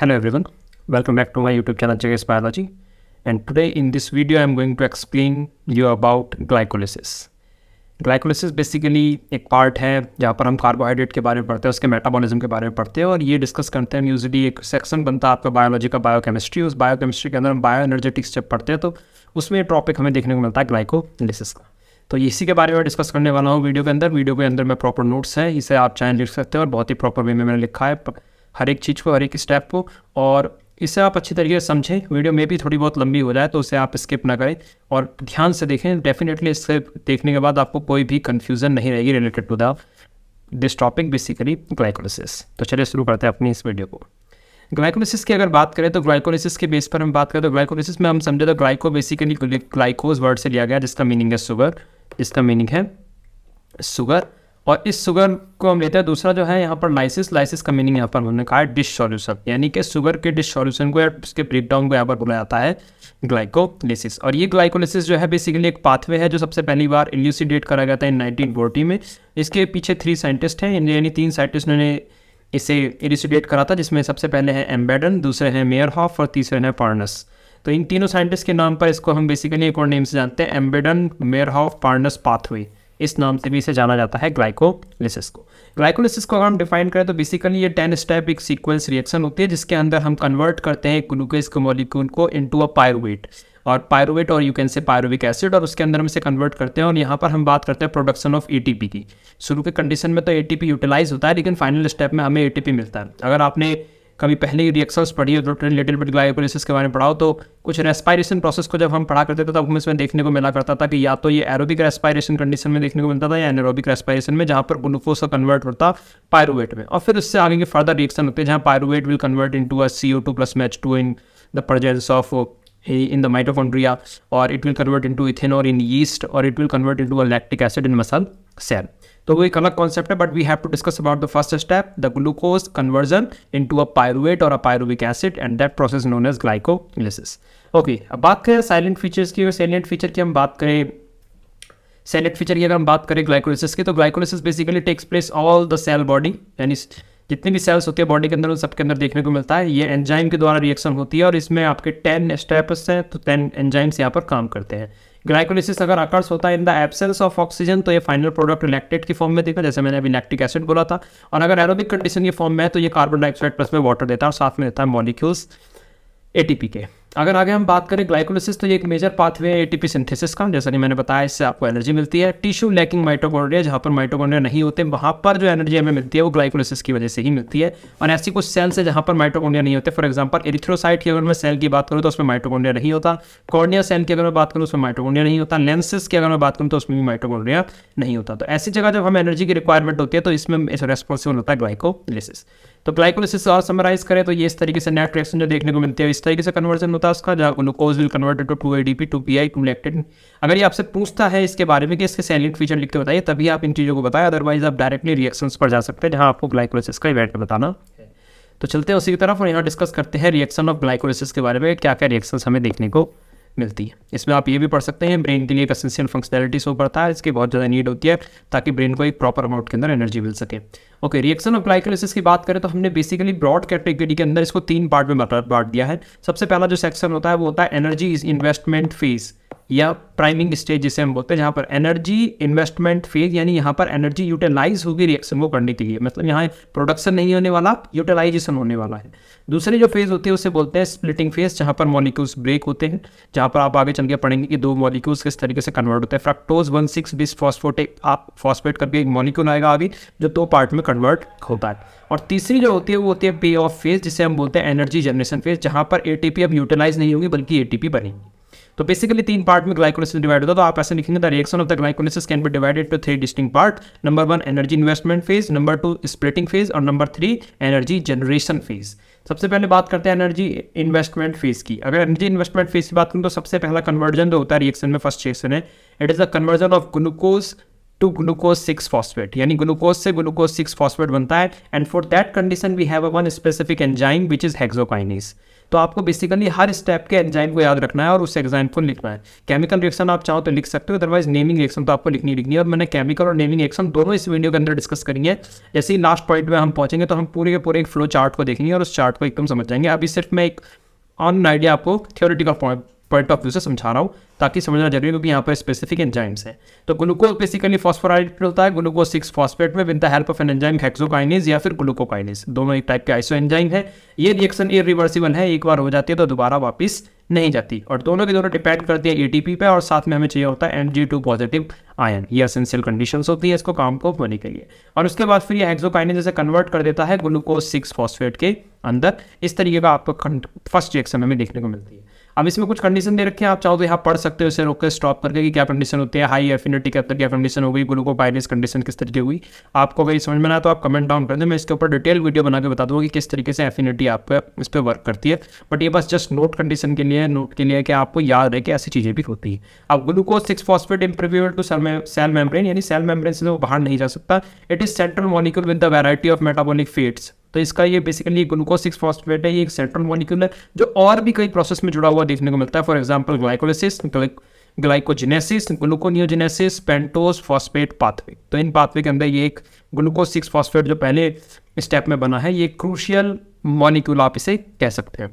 Hello everyone, welcome back to my YouTube channel JS Biology and today in this video I'm going to explain you about glycolysis. Glycolysis basically एक part है जहाँ पर हम carbohydrate के बारे में पढ़ते हैं उसके मेटाबॉलिज्म के बारे में पढ़ते हैं और ये डिस्कस करते हैं यूजली एक सेक्शन बनता है आपका बायोलॉजी का बायोकेमिस्ट्री उस बायोकेमिस्ट्री के अंदर हम बायो एनर्जेटिक्स जब पढ़ते हैं तो उसमें टॉपिक हमें देखने को मिलता है ग्लाइकोलिसिस का तो इसी के बारे में डिस्कस करने वाला हूँ वीडियो के अंदर वीडियो के अंदर मैं प्रॉपर नोट्स हैं इसे आप चाहें लिख सकते हैं और बहुत ही प्रॉपर वे में मैंने लिखा है हर एक चीज़ को हर एक स्टेप को और इसे आप अच्छी तरीके से समझें वीडियो में भी थोड़ी बहुत लंबी हो जाए तो उसे आप स्किप ना करें और ध्यान से देखें डेफिनेटली इसे देखने के बाद आपको कोई भी कन्फ्यूज़न नहीं रहेगी related to the this topic basically glycolysis तो चलिए शुरू करते हैं अपनी इस वीडियो को ग्लाइकोलिसिस की अगर बात करें तो ग्लाइकोलिसिस के बेस पर हम बात करें तो ग्लाइकोलिसिस में हम समझे तो ग्लाइको बेसिकली ग्लाइकोज वर्ड से लिया गया जिसका मीनिंग है सुगर जिसका मीनिंग है सुगर और इस शुगर को हम लेते हैं दूसरा जो है यहाँ पर लाइसिस लाइसिस का मीनिंग यहाँ पर हमने कहा है डिश सॉल्यूशन यानी कि शुगर के डिश सॉल्यूशन को या उसके ब्रेकडाउन को यहाँ पर बोला जाता है ग्लाइकोलिसिस और ये ग्लाइकोलिसिस जो है बेसिकली एक पाथवे है जो सबसे पहली बार इल्यूसीडेट करा गया था इन नाइनटीन में इसके पीछे थ्री साइंटिस्ट हैं यानी तीन साइंटिस्ट ने इसे इलिसिडेट करा था जिसमें सबसे पहले है एम्बेडन दूसरे हैं मेयर हॉफ और तीसरे हैं पार्नस तो इन तीनों साइंटिस्ट के नाम पर इसको हम बेसिकली एक और नेम से जानते हैं Embden Meyerhof Parnas pathway इस नाम से भी इसे जाना जाता है ग्लाइकोलिसिस को ग्लाइकोलिसिस को अगर हम डिफाइन करें तो बेसिकली ये टेन स्टेप एक सीक्वेंस रिएक्शन होती है जिसके अंदर हम कन्वर्ट करते हैं ग्लूकोज के मॉलिक्यूल को इनटू अ पायरोट और पायरोवेट और you can say pyruvic acid और उसके अंदर हम इसे कन्वर्ट करते हैं और यहाँ पर हम बात करते हैं प्रोडक्शन ऑफ ए की शुरू के कंडीशन में तो ए यूटिलाइज होता है लेकिन फाइनल स्टेप में हमें ए मिलता है अगर आपने कभी पहले ही रिएक्शंस पढ़ी हो तो लिटिल बिट ग्लाइकोलाइसिस के बारे में पढ़ाओ तो कुछ रेस्पायरेशन प्रोसेस को जब हम पढ़ा करते थे तब हमें इसमें देखने को मिला करता था कि या तो ये एरोबिक रेस्पायरेशन कंडीशन में देखने को मिलता था या एनरोबिक रेस्पायरेशन में जहाँ पर ग्लूकोज का कन्वर्ट होता पायरोवेट में और फिर उससे आगे के फर्दर रिएक्शन होते हैं जहाँ pyruvate will convert into a C O two plus match to in the presence of in the mitochondria or it will convert into in yeast or it will convert into a lactic acid in muscle cell तो वो एक अलग concept है but we have to discuss about the first step the glucose conversion into a pyruvate or a pyruvic acid and that process known as glycolysis okay अब बात करें salient features की और साइलेंट फीचर की हम बात करें silent feature की अगर हम बात करें ग्लाइकोलिसिस की तो glycolysis basically takes place all the cell body यानी जितने भी सेल्स होते हैं बॉडी के अंदर उन सबके अंदर देखने को मिलता है ये एंजाइम के द्वारा रिएक्शन होती है और इसमें आपके टेन स्टेप्स हैं तो टेन एंजाइम्स यहाँ पर काम करते हैं ग्लाइकोलिसिस अगर अकर्स होता है in the absence of oxygen तो ये फाइनल प्रोडक्ट लैक्टेट की फॉर्म में देखा जैसे मैंने अभी लैक्टिक एसिड बोला था और अगर एरोबिक कंडीशन की फॉर्म में है तो ये कार्बन डाइऑक्साइड प्लस में वाटर देता है और साथ में देता है मॉलिक्यूल्स एटीपी के अगर आगे हम बात करें ग्लाइकोलिसिस तो ये एक मेजर पाथवे है एटीपी सिंथेसिस का जैसा कि मैंने बताया इससे आपको एनर्जी मिलती है टिश्यू लैकिंग माइटोकॉन्ड्रिया जहाँ पर माइटोकॉन्ड्रिया नहीं होते वहाँ पर जो एनर्जी हमें मिलती है वो ग्लाइकोलिसिस की वजह से ही मिलती है और ऐसी कुछ सेल्स है जहाँ पर माइटोकॉन्ड्रिया नहीं होते फॉर एग्जाम्पल एरिथ्रोसाइट की अगर मैं सेल की बात करूँ तो उसमें माइटोकॉन्ड्रिया नहीं होता कॉर्निया सेल की अगर मैं बात करूँ उसमें माइटोकॉन्ड्रिया नहीं होता लेंसेस की अगर मैं बात करूँ तो उसमें भी माइटोकॉन्ड्रिया नहीं होता तो ऐसी जगह जब हमें एनर्जी की रिक्वायरमेंट होती है तो इसमें रेस्पॉन्सिबल होता है ग्लाइकोलिसिस तो ग्लाइकोलिसिस और समराइज करें तो ये इस तरीके से नेट रिएक्शन जो देखने को मिलती है इस तरीके से कन्वर्जन होता है उसका जहाँ glucose will converted to two A D P two P I to lactate अगर ये आपसे पूछता है इसके बारे में कि इसके सैलिट फीचर लिख के बताइए तभी आप इन चीज़ों को बताएं अदरवाइज आप डायरेक्टली रिएक्शंस पर जा सकते हैं जहाँ आपको ग्लाइकोलिसिस का इवेंट बताना तो चलते हैं उसी की तरफ और यहाँ डिस्कस करते हैं रिएक्शन ऑफ ग्लाइकोलिसिस के बारे में क्या क्या रिएक्शन हमें देखने को मिलती है इसमें आप ये भी पढ़ सकते हैं ब्रेन के लिए एक असेंशियल फंक्शनैलिटी शो पड़ता है इसकी बहुत ज़्यादा नीड होती है ताकि ब्रेन को एक प्रॉपर अमाउंट के अंदर एनर्जी मिल सके ओके रिएक्शन ऑफ ग्लाइकोलाइसिस की बात करें तो हमने बेसिकली ब्रॉड कैटेगरी के अंदर इसको तीन पार्ट में बांट दिया है सबसे पहला जो सेक्शन होता है वो होता है एनर्जी इज इन्वेस्टमेंट फेज या प्राइमिंग स्टेज जिसे हम बोलते हैं जहाँ पर एनर्जी इन्वेस्टमेंट फेज यानी यहाँ पर एनर्जी यूटिलाइज होगी रिएक्शन को करने के लिए मतलब यहाँ प्रोडक्शन नहीं होने वाला यूटिलाइजेशन होने वाला है दूसरी जो फेज़ होती है उसे बोलते हैं स्प्लिटिंग फेज जहाँ पर मॉलिक्यूल्स ब्रेक होते हैं जहाँ पर आप आगे चल के पढ़ेंगे कि दो मॉलिक्यूल्स किस तरीके से कन्वर्ट होते हैं फ्रक्टोज वन सिक्स बिस फॉस्फोटेक आप फॉस्फेट करके एक मॉलिक्यूल आएगा आगे जो दो पार्ट में कन्वर्ट होता है और तीसरी जो होती है वो होती है पे ऑफ फेज जिसे हम बोलते हैं एनर्जी जनरेशन फेज जहाँ पर ए अब यूटिलाइज नहीं होगी बल्कि ए बनेगी तो बेसिकली तीन पार्ट में ग्लाइकोलिसिस डिवाइड होता है तो आप ऐसे लिखेंगे the reaction of the glycolysis can be divided to three distinct part number one energy investment phase number two splitting phase और number three energy generation phase सबसे पहले बात करते हैं एनर्जी इन्वेस्टमेंट फेज की अगर एनर्जी इन्वेस्टमेंट फेज की बात करूँ तो सबसे पहला कन्वर्जन जो होता है रिएक्शन में फर्स्ट रिएक्शन है it is the conversion of glucose to glucose six phosphate यानी ग्लूकोज से ग्लूकोज सिक्स फॉस्फेट बनता है and for that condition we have a one specific enzyme which is hexokinase तो आपको बेसिकली हर step के enzyme को याद रखना है और उस एग्जाइम को लिखना है केमिकल रिएक्शन आप चाहो तो लिख सकते हो अदरवाइज नेमिंग रिएक्शन तो आपको लिखनी लिखनी है और मैंने केमिकल और नेमिंग रिएक्शन दोनों इस वीडियो के अंदर डिस्कस करेंगे जैसे ही लास्ट पॉइंट में हम पहुंचेंगे तो हम पूरे के पूरे एक फ्लो चार्ट को देखेंगे और उस चार्ट को एकदम समझ जाएंगे अभी सिर्फ मैं एक ऑन आइडिया आपको theoretical point point of view से समझा रहा हूँ ताकि समझना जरूरी क्योंकि यहाँ पर स्पेसिफिक एंजाइम्स हैं तो ग्लूकोज बेसिकली फॉस्फोराइड होता है ग्लूकोज सिक्स फॉस्फेट में with the help of an enzyme hexokinase या फिर ग्लूकोकाइनेज दोनों एक टाइप के आइसो एंजाइम है ये रिएक्शन इरिवर्सिबल है एक बार हो जाती है तो दोबारा वापस नहीं जाती और दोनों के दोनों डिपेंड करती है ए टी पी पर और साथ में हमें चाहिए होता है M G two positive ion ये असेंशियल कंडीशन होती है इसको काम को होने के लिए और उसके बाद फिर ये एक्सोकाइने जैसे कन्वर्ट कर देता है ग्लूकोज सिक्स फॉस्फेट के अंदर इस तरीके का आपको फर्स्ट रिएक्शन हमें देखने को मिलती है अब इसमें कुछ कंडीशन दे रखे हैं आप चाहो तो यहाँ पढ़ सकते हो इसे रोक के स्टॉप करके कि क्या कंडीशन होती है हाई एफिनिटी के अंदर क्या कंडीशन हो गई ग्लूको बाइनेस कंडीशन किस तरीके हुई आपको अगर समझ में आए तो आप कमेंट डाउन कर दें मैं इसके ऊपर डिटेल वीडियो बना के बता दूँ कि किस तरीके से एफिनिटी आपका इस पर वर्क करती है बट ये बस जस्ट नोट कंडीशन के लिए नोट के लिए कि आपको याद रहे कि ऐसी चीज़ें भी होती है अब glucose six phosphate impervious to cell membrane यानी सेल मेम्ब्रेन से वो तो बाहर नहीं जा सकता it is central molecule with the variety of metabolic fates तो इसका ये बेसिकली ग्लूकोज सिक्स फॉस्फेट है ये एक सेंट्रल मॉलिक्यूल है जो और भी कई प्रोसेस में जुड़ा हुआ देखने को मिलता है for example glycolysis glycogenesis gluconeogenesis pentose phosphate pathway तो इन पाथवे के अंदर ये एक ग्लूकोज सिक्स फॉस्फेट जो पहले स्टेप में बना है ये क्रूशियल मॉलिक्यूल आप इसे कह सकते हैं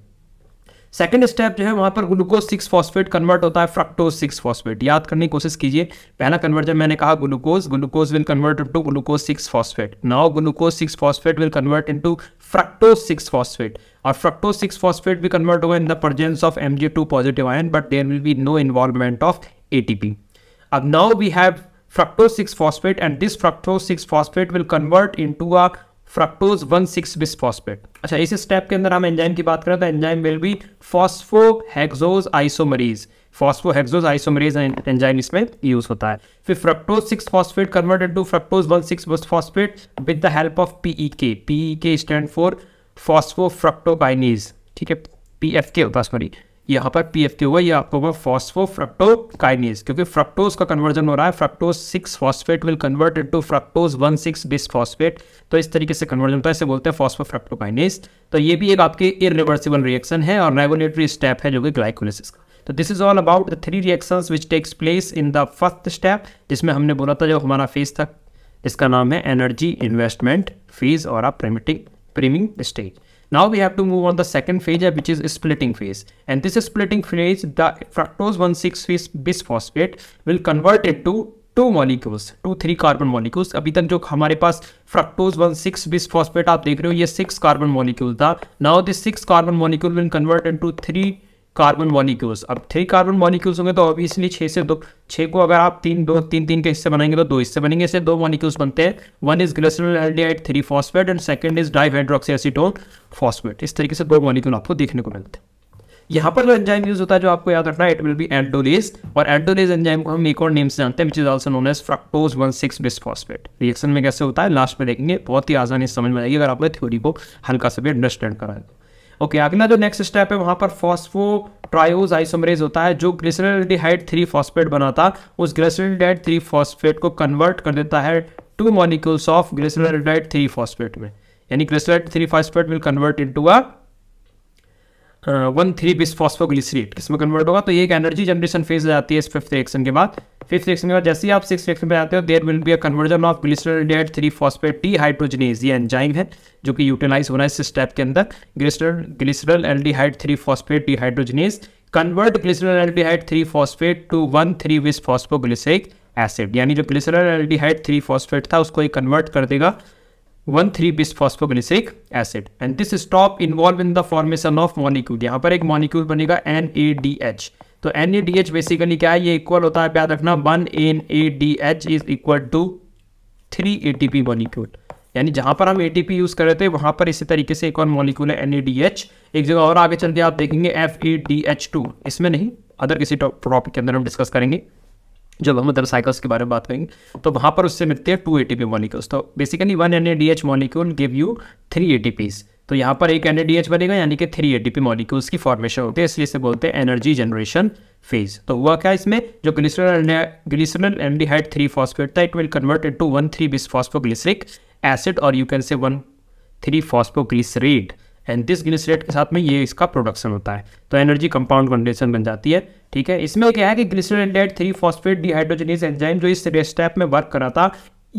सेकेंड स्टेप जो है वहाँ पर ग्लूकोज सिक्स फॉस्फेट कन्वर्ट होता है फ्रक्टोज सिक्स फॉस्फेट याद करने की कोशिश कीजिए पहला कन्वर्जन मैंने कहा glucose glucose will convert into glucose six phosphate now glucose six phosphate will convert into fructose six phosphate और फ्रक्टोज सिक्स फॉस्फेट भी कन्वर्ट होगा in the presence of M G two positive ion but there will be no involvement of A T P अब now we have fructose phosphate and this this fructose 6 phosphate will convert into a fructose one six bis bisphosphate अच्छा इस step के अंदर हम enzyme की बात करें तो enzyme will be phospho phosphohexose isomerase phospho phosphohexose isomerase enzyme इसमें यूज होता है फिर fructose six phosphate converted to fructose one six bis bisphosphate with the help of P F K P F K stand for phospho fructokinase ठीक है P F के होता है sorry यहाँ पर पी एफ टी होगा यह आपको होगा फॉस्फो काइनेज क्योंकि फ्रक्टोज का कन्वर्जन हो रहा है fructose six phosphate will convert into fructose one six bis phosphate तो इस तरीके से कन्वर्जन होता है इसे बोलते हैं फॉस्फो काइनेज तो ये भी एक आपके इरिवर्सिबल रिएक्शन है और रेगुलेटरी स्टेप है जो कि ग्लाइकोलिसिस का तो this is all about the three reaction which takes place in the first step जिसमें हमने बोला था जो हमारा फेज था इसका नाम है एनर्जी इन्वेस्टमेंट फेज और आ प्रेमिटिंग priming stage Now we have to move on the second phase which is splitting phase and this splitting phase the fructose 1,6 bisphosphate will convert it to two molecules two three carbon molecules अभी तक जो हमारे पास fructose one six bis phosphate आप देख रहे हो ये सिक्स कार्बन मॉलिक्यूल था now this six carbon molecule will convert into three carbon molecules अब थ्री कार्बन मॉलिक्यूल्स होंगे तो ऑब्वियसली छः से दो छः को अगर आप तीन दो तीन तीन के हिस्से बनाएंगे तो दो हिस्से बनेंगे इससे दो मॉलिक्यूल्स बनते हैं one is glycerol aldehyde three phosphate and second is dihydroxy acetone phosphate इस तरीके से दो मॉलिक्यूल आपको देखने को मिलते हैं यहाँ पर जो एंजाइम यूज होता है जो आपको याद रखना है इट विल बी एंडोलेज और एंडोलेज एंजाइम को हम एक और नेम से जानते हैं which is also known as fructose one six bisphosphate reaction में कैसे होता है लास्ट में देखेंगे बहुत ही आसानी समझ में आएगी अगर आपने थ्योरी को हल्का सा भी अंडरस्टैंड कराए ओके okay, अगला जो नेक्स्ट स्टेप है वहां पर फॉस्फो ट्रायोज आइसोमरेज होता है जो ग्लिसरल्डिहाइड थ्री फॉस्फेट बनाता उस ग्लिसरल्डिहाइड थ्री फॉस्फेट को कन्वर्ट कर देता है two molecules of glyceraldehyde three phosphate में यानी glyceraldehyde three phosphate will convert to a one three bis phosphoglycerate इसमें कन्वर्ट होगा तो ये एक एनर्जी जनरेशन फेज जाती है इस फिफ्थ रिएक्शन के बाद फिफ्थ रिएक्शन के बाद जैसे ही आप सिक्स रिएक्शन पे आते हो there will be a conversion of glyceraldehyde three phosphate dehydrogenase ये एंजाइम है जो कि यूटिलाइज होना है इस स्टेप के अंदर glycerol glyceraldehyde three phosphate dehydrogenase convert glyceraldehyde three phosphate to one three bis phosphoglyceric acid यानी जो glyceraldehyde three phosphate था उसको ये कन्वर्ट कर देगा one three bis phosphoglyceric acid and this stop involve in the formation of molecule यहाँ पर एक मॉलिक्यूल बनेगा एन ए डी एच तो N A D H basically क्या है ये इक्वल होता है याद रखना one N A D H is equal to three A T P molecule यानी जहाँ पर हम ए टी पी यूज़ कर रहे थे वहाँ पर इसी तरीके से एक और मॉलिक्यूल है एन ए डी एच एक जगह और आगे चलते आप देखेंगे F A D H two इसमें नहीं अदर किसी टॉपिक के अंदर हम डिस्कस करेंगे जब हम साइकिल्स के बारे में बात करेंगे तो वहाँ पर उससे मिलते हैं two A T P molecules तो basically one N A D H molecule give you three A T P's तो यहाँ पर एक एन ए डी एच बनेगा यानी कि three A T P molecules की फॉर्मेशन होती है इसलिए इसे बोलते हैं एनर्जी जनरेशन फेज तो हुआ क्या इसमें जो ग्लिसरल ग्लिसरल थ्री फॉस्फेट था it will convert into one three bis phosphoglyceric acid और you can say one three phosphoglycerate and this glycerate के साथ में ये इसका प्रोडक्शन होता है तो एनर्जी कंपाउंड कंडीशन बन जाती है ठीक है इसमें क्या है कि glycerate three phosphate dehydrogenase enzyme जो इस स्टेप में वर्क करा था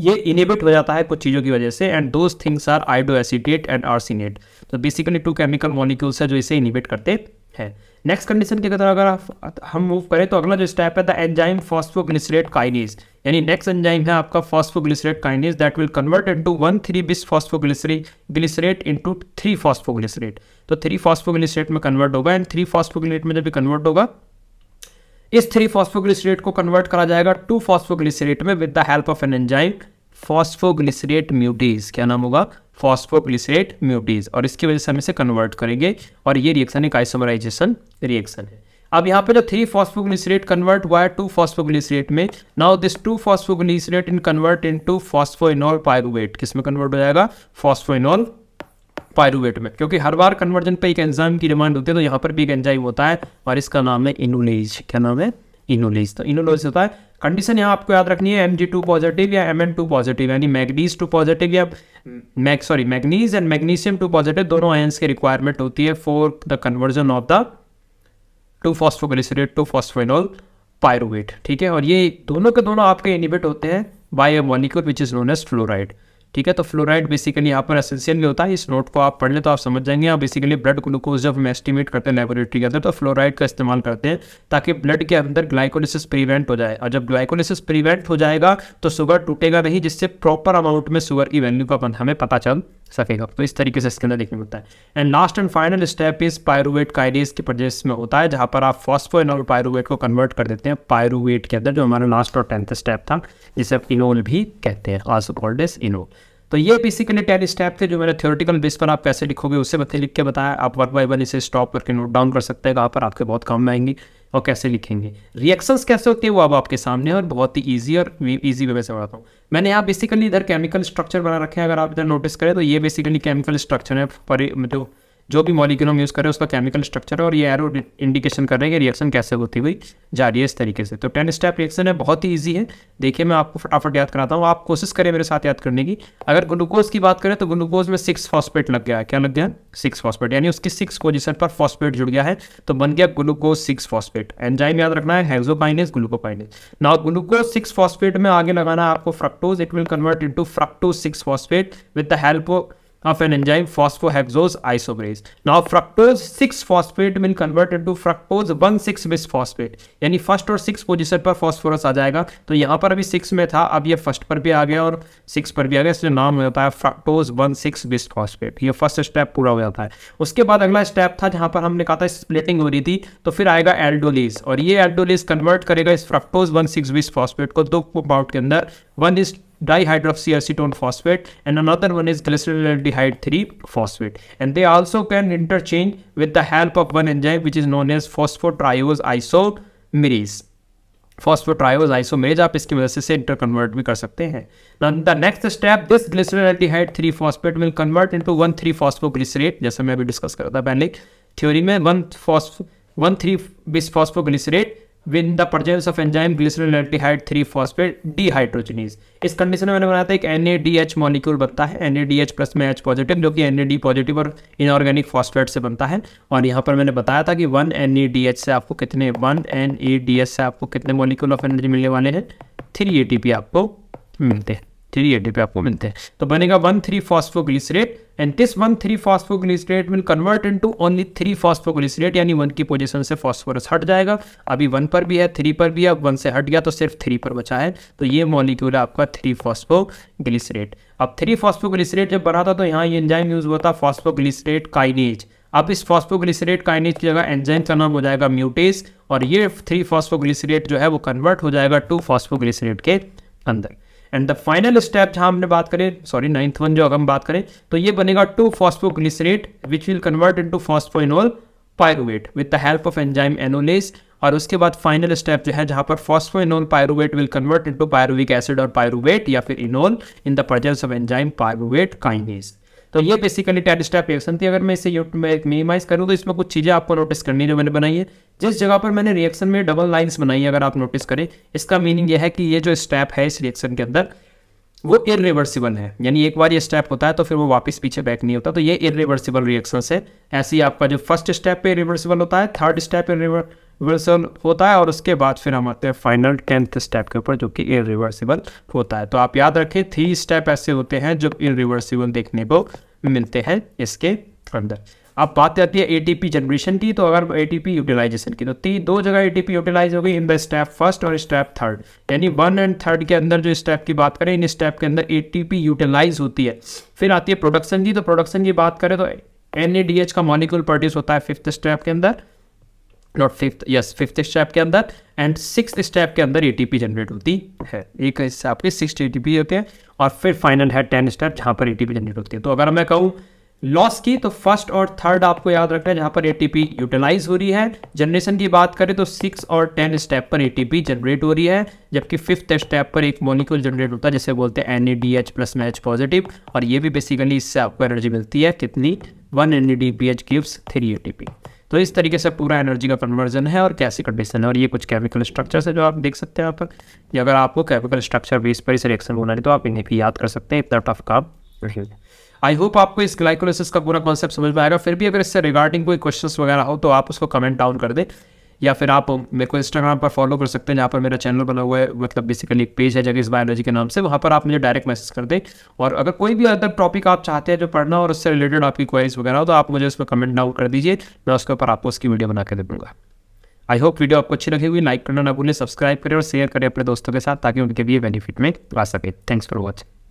ये इनिबिट हो जाता है कुछ चीज़ों की वजह से and those things are iodoacetate and arsenate तो बेसिकली टू केमिकल मॉलिक्यूल्स है जो इसे इनिबिट करते है नेक्स्ट कंडीशन के तरह अगर हम मूव करें तो अगला जो स्टेप है द एंजाइम फॉस्फोग्लिसरेट काइनेज यानी नेक्स्ट एंजाइम है आपका phosphoglycerate kinase that will convert into one three bis phosphoglyceric glycerate into three phosphoglycerate तो थ्री फॉस्फोग्लिसरेट में कन्वर्ट होगा एंड थ्री फॉस्फोग्लिसरेट में जब कन्वर्ट होगा इस थ्री फॉस्फोग्लिसरेट को कन्वर्ट करा जाएगा टू फॉस्फोग्लिसरेट में with the help of an enzyme phosphoglycerate mutase क्या नाम होगा फॉस्फोप्लिसेट म्यूटीज और इसकी वजह से हम इसे कन्वर्ट करेंगे और ये रिएक्शन एक आइसोमराइजेशन रिएक्शन है अब यहाँ पे जो थ्री फॉस्फोग्लिसरेट कन्वर्ट हुआ है टू फॉस्फोग्लिसरेट में now this two phosphoglycerate in convert into phosphoenol pyruvate किस में कन्वर्ट हो जाएगा फॉस्फोइनॉल पायरुवेट में क्योंकि हर बार कन्वर्जन पे एक एंजाइम की डिमांड होती है तो यहाँ पर भी एक एंजाइम होता है और इसका नाम है इनुलेज क्या नाम है इनोलिस तो इनोलिस होता है कंडीशन यहाँ आपको याद रखनी है एम जी टू पॉजिटिव या एम एन टू पॉजिटिव यानी मैग्नीज टू पॉजिटिव या mag sorry manganese and magnesium two positive दोनों आयंस की रिक्वायरमेंट होती है for the conversion of the two phosphoglycerate to phosphoenol pyruvate ठीक है और ये दोनों के दोनों आपके इनिबेट होते हैं by a molecule which is known as fluoride ठीक है तो फ्लोराइड बेसिकली यहाँ पर एसेंशियल भी होता है इस नोट को आप पढ़ लें तो आप समझ जाएंगे आप बेसिकली ब्लड ग्लूकोज जब हम एस्टिमेट करते हैं लेबोरेटरी के अंदर तो फ्लोराइड का इस्तेमाल करते हैं ताकि ब्लड के अंदर ग्लाइकोलिसिस प्रिवेंट हो जाए और जब ग्लाइकोलिसिस प्रिवेंट हो जाएगा तो शुगर टूटेगा नहीं जिससे प्रॉपर अमाउंट में शुगर की वैल्यू का हमें पता चल सकेगा तो इस तरीके से इसके अंदर देखने मिलता है and last and final step इस पायरुवेट काइडेज के प्रोजेस में होता है जहाँ पर आप फॉस्फोइनॉल पायरुवेट को कन्वर्ट कर देते हैं पायरुवेट के अंदर जो हमारा लास्ट और टेंथ स्टेप था जिसे इनोल भी कहते हैं आज कॉल्ड इज इनोल तो ये बेसिकली टेन स्टेप थे जो मैंने थियोरटिकल बेस पर आप कैसे लिखोगे उससे मैं लिख के बताया आप वर्क बाई वन इसे स्टॉप करके नोट डाउन कर सकते हैं कहाँ पर आपके बहुत काम में आएंगी और कैसे लिखेंगे रिएक्शंस कैसे होते हैं वो अब आपके सामने और बहुत ही ईजी और ईजी वे में से बढ़ाता हूँ मैंने यहाँ बेसिकली इधर केमिकल स्ट्रक्चर बना रखे हैं अगर आप इधर नोटिस करें तो ये बेसिकली केमिकल स्ट्रक्चर है पर जो जो भी मॉलिक्यूल हम यूज़ कर रहे हैं उसका केमिकल स्ट्रक्चर और ये एरो इंडिकेशन कर रहे हैं कि रिएक्शन कैसे होती हुई जा रही है इस तरीके से तो टेन स्टेप रिएक्शन है बहुत ही ईजी है देखिए मैं आपको फटाफट याद कराता हूँ आप कोशिश करें मेरे साथ याद करने की अगर ग्लूकोज की बात करें तो ग्लूकोज में सिक्स फॉस्पेट लग गया है क्या लग गया सिक्स फॉस्पेट यानी उसकी सिक्स पोजिशन पर फॉस्पेट जुड़ गया है तो बन गया ग्लूकोज सिक्स फॉस्पेट एंजाइम याद रखना है hexokinase glucokinase now glucose six phosphate में आगे लगाना है आपको fructose it will convert into fructose six phosphate with the help of of an enzyme phosphohexose isomerase. Now fructose 6 phosphate will convert into fructose 1 6 bis यानी first और six position पर phosphorus आ जाएगा तो यहाँ पर अभी सिक्स में था अब ये first पर भी आ गया और सिक्स पर भी आ गया इसलिए नाम हो जाता है fructose वन सिक्स बिस ये first step पूरा हो जाता है उसके बाद अगला step था जहाँ पर हमने कहा था splitting हो रही थी तो फिर आएगा aldolase और ये aldolase convert करेगा इस fructose वन सिक्स बिस को दो कंपाउंड के अंदर one is dihydroxyacetone phosphate and another one is glyceraldehyde 3 phosphate and they also can interchange with the help of one enzyme which is known as phosphotriose isomerase phosphotriose isomerase aap इसकी वजह se inter convert भी कर सकते हैं the next step this glyceraldehyde three phosphate will convert into one three phosphoglycerate जैसा मैं अभी discuss कर रहा था पहले थ्योरी में one phospho one three bis in the presence of enzyme glycerol three phosphate dehydrogenase इस कंडीशन में मैंने बनाया था एक N A D H molecule बनता है N A D H plus में एच पॉजिटिव जो कि एन ए डी पॉजिटिव और इनऑर्गेनिक फॉस्फेट से बनता है और यहाँ पर मैंने बताया था कि one N E D H से आपको कितने one N A D H से आपको कितने मॉलिक्यूल ऑफ एनर्जी मिलने वाले हैं थ्री ए टी पी आपको मिलते हैं थ्री आपको मिलते हैं तो बनेगा one three phosphoglycerate and this one three phosphoglycerate will convert to only three phosphoglycerate यानी वन की पोजिशन से फॉस्फोरस हट जाएगा अभी वन पर भी है थ्री पर भी है वन से हट गया तो सिर्फ थ्री पर बचा है तो ये मॉलिक्यूल है आपका थ्री फॉस्फोग्लिसरेट अब थ्री फॉस्फोग्लिसरेट जब बना था तो यहाँ ये एंजाइम यूज हुआ था फॉस्फोग्लिसरेट काइनेज अब इस फॉस्फोग्लिसरेट काइनेज की जगह एंजाइम का नाम हो जाएगा म्यूटेज और ये थ्री फॉस्फोग्लिसरेट जो है वो कन्वर्ट हो जाएगा टू फॉस्फोग्लिसरेट के अंदर एंड द फाइनल स्टेप जहां हमने बात करें सॉरी नाइन्थ वन जो अगर हम बात करें तो ये बनेगा two glycerate which will convert into phosphoenol pyruvate with the help of enzyme enolase और उसके बाद फाइनल स्टेप जो है जहां पर phosphoenol pyruvate will convert into pyruvic acid और पायरुवेट या फिर enol in the presence of enzyme pyruvate kinase तो ये बेसिकली टेड स्टेप रिएक्शन थी अगर मैं इसे मिनिमाइज करूँ तो इसमें कुछ चीज़ें आपको नोटिस करनी है जो मैंने बनाई है जिस जगह पर मैंने रिएक्शन में डबल लाइन्स बनाई है अगर आप नोटिस करें इसका मीनिंग यह है कि ये जो स्टेप है इस रिएक्शन के अंदर वो इरिवर्सिबल है यानी एक बार ये स्टेप होता है तो फिर वो वापस पीछे बैक नहीं होता तो ये इरिवर्सिबल रिएक्शन है ऐसे ही आपका जो फर्स्ट स्टेप पे इरिवर्सिबल होता है थर्ड स्टेप रिवर्स रिवर्सल होता है और उसके बाद फिर हम आते हैं फाइनल टेंथ स्टेप के ऊपर जो कि इन रिवर्सिबल होता है तो आप याद रखें थ्री स्टेप ऐसे होते हैं जो इन रिवर्सिबल देखने को मिलते हैं इसके अंदर अब बात आती है एटीपी जनरेशन की तो अगर एटीपी यूटिलाइजेशन की तो तीन दो जगह एटीपी यूटिलाइज हो गई इन द स्टेप फर्स्ट और स्टेप थर्ड यानी वन एंड थर्ड के अंदर जो स्टेप की बात करें इन स्टेप के अंदर एटीपी यूटिलाइज होती है फिर आती है प्रोडक्शन की तो प्रोडक्शन की बात करें तो एन का मॉलिक्यूल प्रोड्यूस होता है फिफ्थ स्टेप के अंदर और फिफ्थ यस फिफ्थ स्टेप के अंदर एंड सिक्स स्टेप के अंदर ए जनरेट होती है एक हिसाब के सिक्स ए होते हैं और फिर फाइनल है टेन स्टेप जहाँ पर ए जनरेट होती है तो अगर मैं कहूँ लॉस की तो फर्स्ट और थर्ड आपको याद रखना है जहाँ पर ए यूटिलाइज हो रही है जनरेशन की बात करें तो सिक्स और टेन स्टेप पर ए जनरेट हो रही है जबकि फिफ्थ स्टेप पर एक मोलिक्यूल जनरेट होता है जिसे बोलते हैं N A D H plus मैच पॉजिटिव और ये भी बेसिकली इससे आपको एनर्जी मिलती है कितनी one N A D B H gives three A T P तो इस तरीके से पूरा एनर्जी का कन्वर्जन है और कैसी कंडीशन है और ये कुछ केमिकल स्ट्रक्चर्स है जो आप देख सकते हैं यहाँ पर अगर आपको केमिकल स्ट्रक्चर बेस पर इस रिएक्शन होना तो आप इन्हें भी याद कर सकते हैं इतना टफ काम आई होप आपको इस ग्लाइकोलिसिस का पूरा कॉन्सेप्ट समझ में आएगा फिर भी अगर इससे रिगार्डिंग कोई क्वेश्चंस वगैरह हो तो आप उसको कमेंट डाउन कर दें या फिर आप मेरे को इंस्टाग्राम पर फॉलो कर सकते हैं जहाँ पर मेरा चैनल बना हुआ है मतलब बेसिकली एक पेज है जगह बायोलॉजी के नाम से वहाँ पर आप मुझे डायरेक्ट मैसेज कर दें और अगर कोई भी अदर टॉपिक आप चाहते हैं जो पढ़ना और उससे रिलेटेड आपकी क्वारीज वगैरह हो तो आप मुझे उस पर कमेंट डाउन कर दीजिए मैं उसके ऊपर आपको उसकी वीडियो बना के दे दूँगा आई होप वीडियो आपको अच्छी लगी हुई लाइक करना ना भूलें सब्सक्राइब करें और शेयर करें अपने दोस्तों के साथ ताकि उनके भी बेनिफिट में आ सके थैंक्स फॉर वॉचिंग